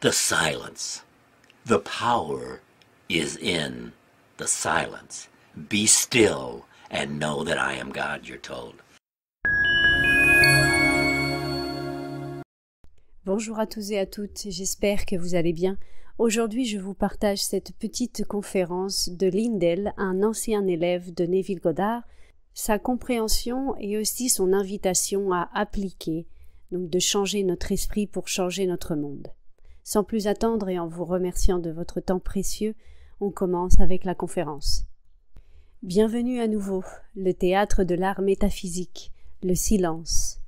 the silence. The power is in the silence. Be still and know that I am God, you're told. Bonjour à tous et à toutes, j'espère que vous allez bien. Aujourd'hui, je vous partage cette petite conférence de Lindell, un ancien élève de Neville Goddard, sa compréhension et aussi son invitation à appliquer, donc de changer notre esprit pour changer notre monde. Sans plus attendre et en vous remerciant de votre temps précieux, on commence avec la conférence. Bienvenue à nouveau, le théâtre de l'art métaphysique, le silence.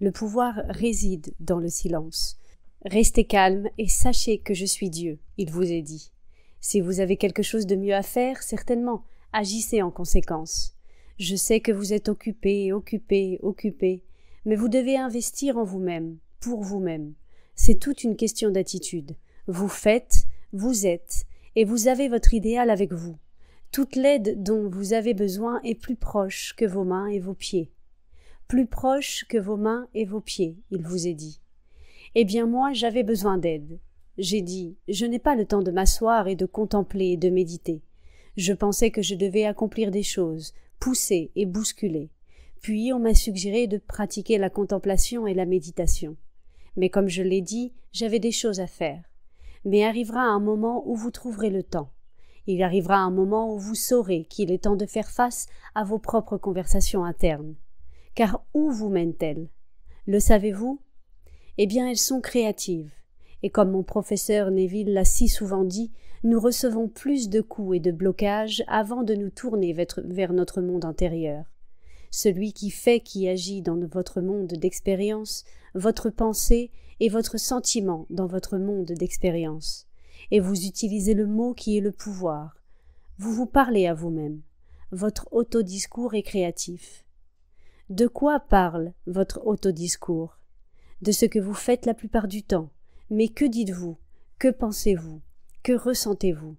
Le pouvoir réside dans le silence. Restez calme et sachez que je suis Dieu, il vous est dit. Si vous avez quelque chose de mieux à faire, certainement, agissez en conséquence. Je sais que vous êtes occupé, occupé, occupé, mais vous devez investir en vous-même, pour vous-même c'est toute une question d'attitude. Vous faites, vous êtes, et vous avez votre idéal avec vous. Toute l'aide dont vous avez besoin est plus proche que vos mains et vos pieds. Plus proche que vos mains et vos pieds, il vous est dit. Eh bien moi j'avais besoin d'aide. J'ai dit, je n'ai pas le temps de m'asseoir et de contempler et de méditer. Je pensais que je devais accomplir des choses, pousser et bousculer. Puis on m'a suggéré de pratiquer la contemplation et la méditation. Mais comme je l'ai dit, j'avais des choses à faire. Mais arrivera un moment où vous trouverez le temps. Il arrivera un moment où vous saurez qu'il est temps de faire face à vos propres conversations internes. Car où vous mènent-elles Le savez-vous Eh bien, elles sont créatives. Et comme mon professeur Neville l'a si souvent dit, nous recevons plus de coups et de blocages avant de nous tourner vers notre monde intérieur celui qui fait, qui agit dans votre monde d'expérience, votre pensée et votre sentiment dans votre monde d'expérience. Et vous utilisez le mot qui est le pouvoir. Vous vous parlez à vous-même. Votre autodiscours est créatif. De quoi parle votre autodiscours De ce que vous faites la plupart du temps. Mais que dites-vous Que pensez-vous Que ressentez-vous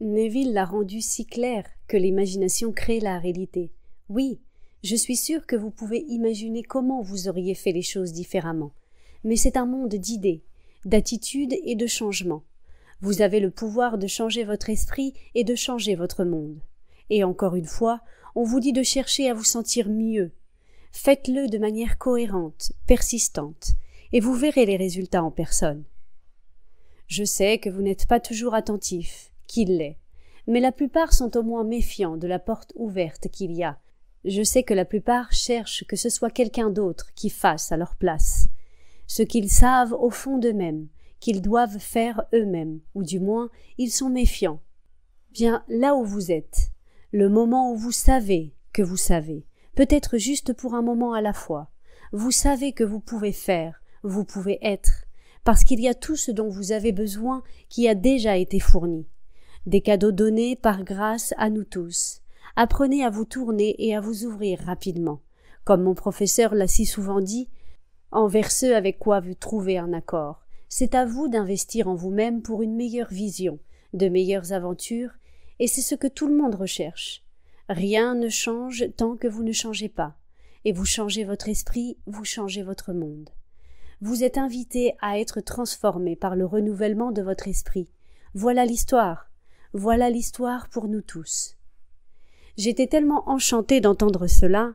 Neville l'a rendu si clair que l'imagination crée la réalité. Oui, je suis sûre que vous pouvez imaginer comment vous auriez fait les choses différemment. Mais c'est un monde d'idées, d'attitudes et de changements. Vous avez le pouvoir de changer votre esprit et de changer votre monde. Et encore une fois, on vous dit de chercher à vous sentir mieux. Faites-le de manière cohérente, persistante, et vous verrez les résultats en personne. Je sais que vous n'êtes pas toujours attentif, qu'il l'est, mais la plupart sont au moins méfiants de la porte ouverte qu'il y a je sais que la plupart cherchent que ce soit quelqu'un d'autre qui fasse à leur place ce qu'ils savent au fond d'eux-mêmes, qu'ils doivent faire eux-mêmes, ou du moins ils sont méfiants. Bien là où vous êtes, le moment où vous savez que vous savez, peut-être juste pour un moment à la fois, vous savez que vous pouvez faire, vous pouvez être, parce qu'il y a tout ce dont vous avez besoin qui a déjà été fourni. Des cadeaux donnés par grâce à nous tous, apprenez à vous tourner et à vous ouvrir rapidement. Comme mon professeur l'a si souvent dit, envers ceux avec quoi vous trouvez un accord. C'est à vous d'investir en vous-même pour une meilleure vision, de meilleures aventures, et c'est ce que tout le monde recherche. Rien ne change tant que vous ne changez pas, et vous changez votre esprit, vous changez votre monde. Vous êtes invité à être transformé par le renouvellement de votre esprit. Voilà l'histoire. Voilà l'histoire pour nous tous. J'étais tellement enchantée d'entendre cela,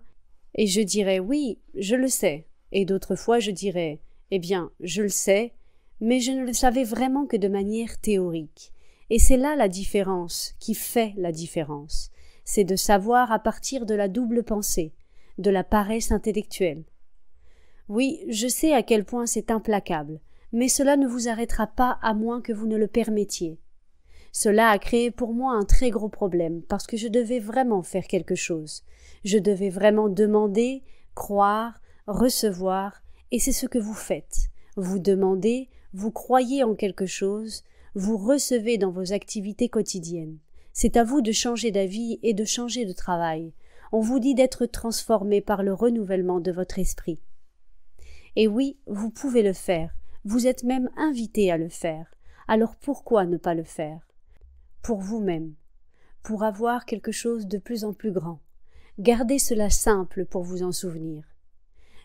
et je dirais oui, je le sais, et d'autres fois je dirais eh bien, je le sais, mais je ne le savais vraiment que de manière théorique. Et c'est là la différence qui fait la différence. C'est de savoir à partir de la double pensée, de la paresse intellectuelle. Oui, je sais à quel point c'est implacable, mais cela ne vous arrêtera pas à moins que vous ne le permettiez. Cela a créé pour moi un très gros problème parce que je devais vraiment faire quelque chose. Je devais vraiment demander, croire, recevoir, et c'est ce que vous faites. Vous demandez, vous croyez en quelque chose, vous recevez dans vos activités quotidiennes. C'est à vous de changer d'avis et de changer de travail. On vous dit d'être transformé par le renouvellement de votre esprit. Et oui, vous pouvez le faire. Vous êtes même invité à le faire. Alors pourquoi ne pas le faire? pour vous-même, pour avoir quelque chose de plus en plus grand. Gardez cela simple pour vous en souvenir.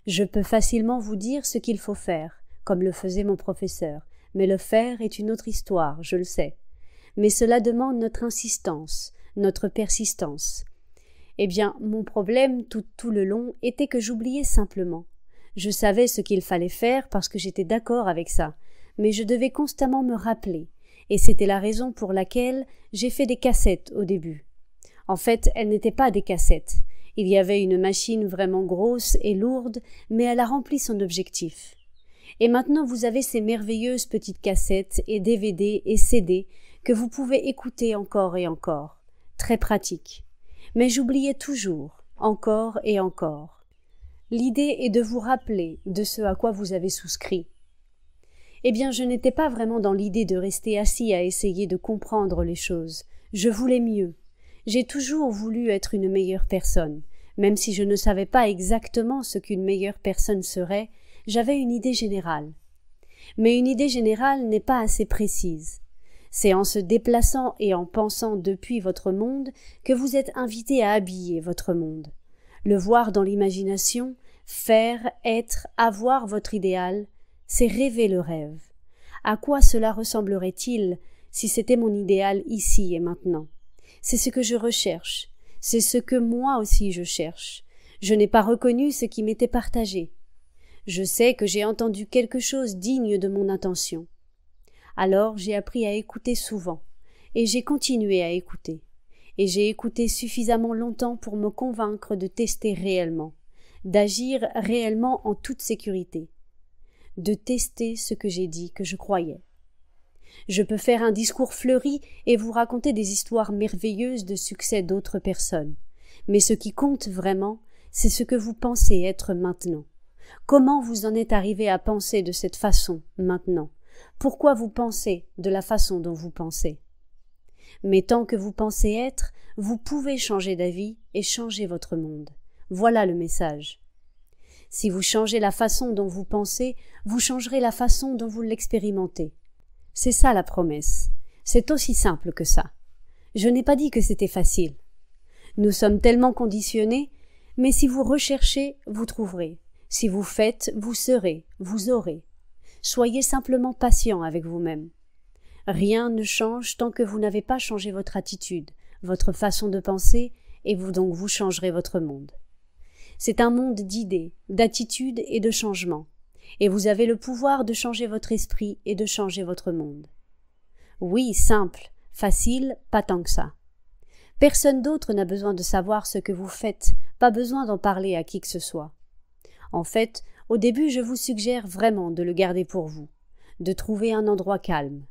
Je peux facilement vous dire ce qu'il faut faire, comme le faisait mon professeur, mais le faire est une autre histoire, je le sais. Mais cela demande notre insistance, notre persistance. Eh bien, mon problème tout, tout le long était que j'oubliais simplement. Je savais ce qu'il fallait faire parce que j'étais d'accord avec ça, mais je devais constamment me rappeler, et c'était la raison pour laquelle j'ai fait des cassettes au début. En fait, elles n'étaient pas des cassettes. Il y avait une machine vraiment grosse et lourde, mais elle a rempli son objectif. Et maintenant vous avez ces merveilleuses petites cassettes et DVD et CD que vous pouvez écouter encore et encore. Très pratique. Mais j'oubliais toujours, encore et encore. L'idée est de vous rappeler de ce à quoi vous avez souscrit, eh bien je n'étais pas vraiment dans l'idée de rester assis à essayer de comprendre les choses. Je voulais mieux. J'ai toujours voulu être une meilleure personne. Même si je ne savais pas exactement ce qu'une meilleure personne serait, j'avais une idée générale. Mais une idée générale n'est pas assez précise. C'est en se déplaçant et en pensant depuis votre monde que vous êtes invité à habiller votre monde. Le voir dans l'imagination, faire, être, avoir votre idéal, c'est rêver le rêve. À quoi cela ressemblerait-il si c'était mon idéal ici et maintenant C'est ce que je recherche, c'est ce que moi aussi je cherche. Je n'ai pas reconnu ce qui m'était partagé. Je sais que j'ai entendu quelque chose digne de mon intention. Alors j'ai appris à écouter souvent, et j'ai continué à écouter, et j'ai écouté suffisamment longtemps pour me convaincre de tester réellement, d'agir réellement en toute sécurité de tester ce que j'ai dit que je croyais. Je peux faire un discours fleuri et vous raconter des histoires merveilleuses de succès d'autres personnes. Mais ce qui compte vraiment, c'est ce que vous pensez être maintenant. Comment vous en êtes arrivé à penser de cette façon maintenant? Pourquoi vous pensez de la façon dont vous pensez? Mais tant que vous pensez être, vous pouvez changer d'avis et changer votre monde. Voilà le message. Si vous changez la façon dont vous pensez, vous changerez la façon dont vous l'expérimentez. C'est ça la promesse. C'est aussi simple que ça. Je n'ai pas dit que c'était facile. Nous sommes tellement conditionnés, mais si vous recherchez, vous trouverez. Si vous faites, vous serez, vous aurez. Soyez simplement patient avec vous-même. Rien ne change tant que vous n'avez pas changé votre attitude, votre façon de penser, et vous donc vous changerez votre monde. C'est un monde d'idées, d'attitudes et de changements. Et vous avez le pouvoir de changer votre esprit et de changer votre monde. Oui, simple, facile, pas tant que ça. Personne d'autre n'a besoin de savoir ce que vous faites, pas besoin d'en parler à qui que ce soit. En fait, au début, je vous suggère vraiment de le garder pour vous, de trouver un endroit calme.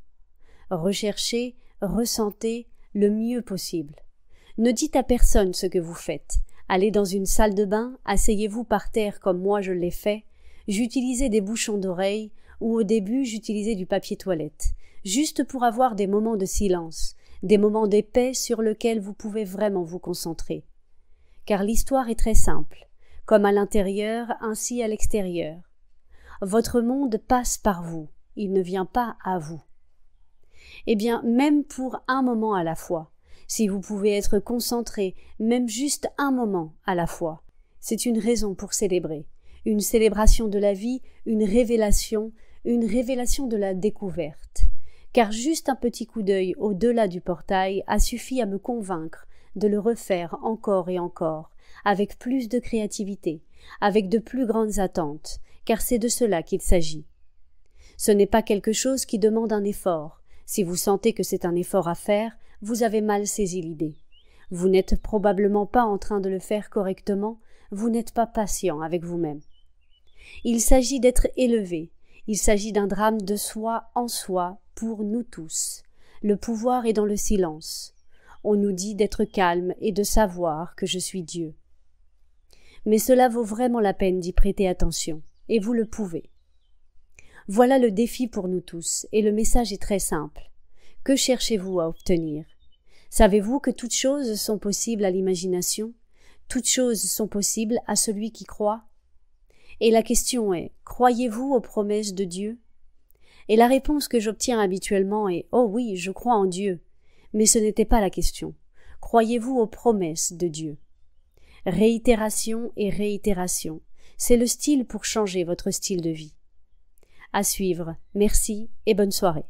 Recherchez, ressentez le mieux possible. Ne dites à personne ce que vous faites, Allez dans une salle de bain, asseyez-vous par terre comme moi je l'ai fait. J'utilisais des bouchons d'oreilles, ou au début j'utilisais du papier toilette, juste pour avoir des moments de silence, des moments d'épais sur lesquels vous pouvez vraiment vous concentrer. Car l'histoire est très simple, comme à l'intérieur ainsi à l'extérieur. Votre monde passe par vous, il ne vient pas à vous. Eh bien, même pour un moment à la fois, si vous pouvez être concentré, même juste un moment à la fois. C'est une raison pour célébrer, une célébration de la vie, une révélation, une révélation de la découverte. Car juste un petit coup d'œil au-delà du portail a suffi à me convaincre de le refaire encore et encore, avec plus de créativité, avec de plus grandes attentes, car c'est de cela qu'il s'agit. Ce n'est pas quelque chose qui demande un effort. Si vous sentez que c'est un effort à faire, vous avez mal saisi l'idée. Vous n'êtes probablement pas en train de le faire correctement, vous n'êtes pas patient avec vous-même. Il s'agit d'être élevé, il s'agit d'un drame de soi en soi pour nous tous. Le pouvoir est dans le silence. On nous dit d'être calme et de savoir que je suis Dieu. Mais cela vaut vraiment la peine d'y prêter attention, et vous le pouvez. Voilà le défi pour nous tous, et le message est très simple. Que cherchez-vous à obtenir Savez-vous que toutes choses sont possibles à l'imagination Toutes choses sont possibles à celui qui croit Et la question est, croyez-vous aux promesses de Dieu Et la réponse que j'obtiens habituellement est, oh oui, je crois en Dieu. Mais ce n'était pas la question. Croyez-vous aux promesses de Dieu Réitération et réitération. C'est le style pour changer votre style de vie. À suivre. Merci et bonne soirée.